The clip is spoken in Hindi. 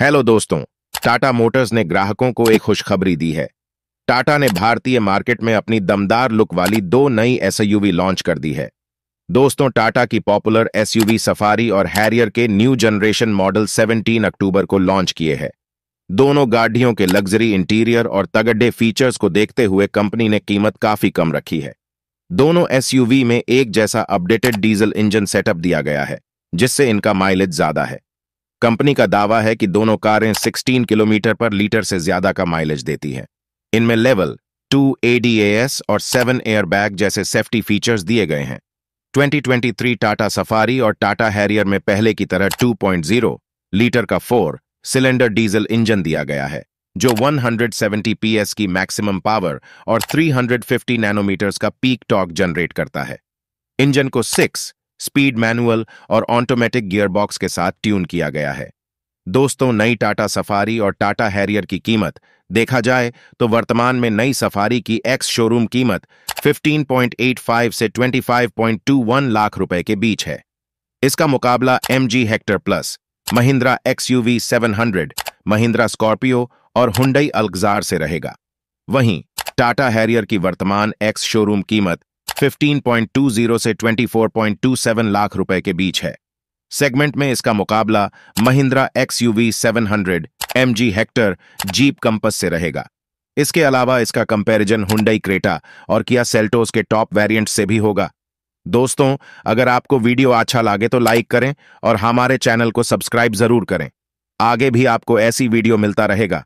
हेलो दोस्तों टाटा मोटर्स ने ग्राहकों को एक खुशखबरी दी है टाटा ने भारतीय मार्केट में अपनी दमदार लुक वाली दो नई एसयूवी लॉन्च कर दी है दोस्तों टाटा की पॉपुलर एसयूवी सफारी और हैरियर के न्यू जनरेशन मॉडल 17 अक्टूबर को लॉन्च किए हैं दोनों गाड़ियों के लग्जरी इंटीरियर और तगड्डे फीचर्स को देखते हुए कंपनी ने कीमत काफी कम रखी है दोनों एस में एक जैसा अपडेटेड डीजल इंजन सेटअप दिया गया है जिससे इनका माइलेज ज्यादा है कंपनी का दावा है कि दोनों कारें 16 किलोमीटर पर लीटर से ज्यादा का माइलेज देती हैं इनमें लेवल टू एडीएएस और सेवन एयरबैग जैसे सेफ्टी फीचर्स दिए गए हैं 2023 टाटा सफारी और टाटा हैरियर में पहले की तरह 2.0 लीटर का फोर सिलेंडर डीजल इंजन दिया गया है जो 170 पीएस की मैक्सिमम पावर और 350 नैनोमीटर्स का पीक टॉक जनरेट करता है इंजन को सिक्स स्पीड मैनुअल और ऑटोमेटिक गियरबॉक्स के साथ ट्यून किया गया है दोस्तों नई टाटा सफारी और टाटा हैरियर की कीमत देखा जाए तो वर्तमान में नई सफारी की एक्स शोरूम कीमत 15.85 से 25.21 लाख रुपए के बीच है इसका मुकाबला M G Hector plus Mahindra X U V seven hundred Mahindra Scorpio और हुंडई अल्गजार से रहेगा वहीं टाटा हैरियर की वर्तमान एक्स शोरूम कीमत 15.20 से 24.27 लाख रुपए के बीच है सेगमेंट में इसका मुकाबला Mahindra X U V seven hundred M G Hector Jeep Compass से रहेगा इसके अलावा इसका कंपैरिजन हुंडई क्रेटा और किया सेल्टोस के टॉप वेरिएंट से भी होगा दोस्तों अगर आपको वीडियो अच्छा लगे तो लाइक करें और हमारे चैनल को सब्सक्राइब जरूर करें आगे भी आपको ऐसी वीडियो मिलता रहेगा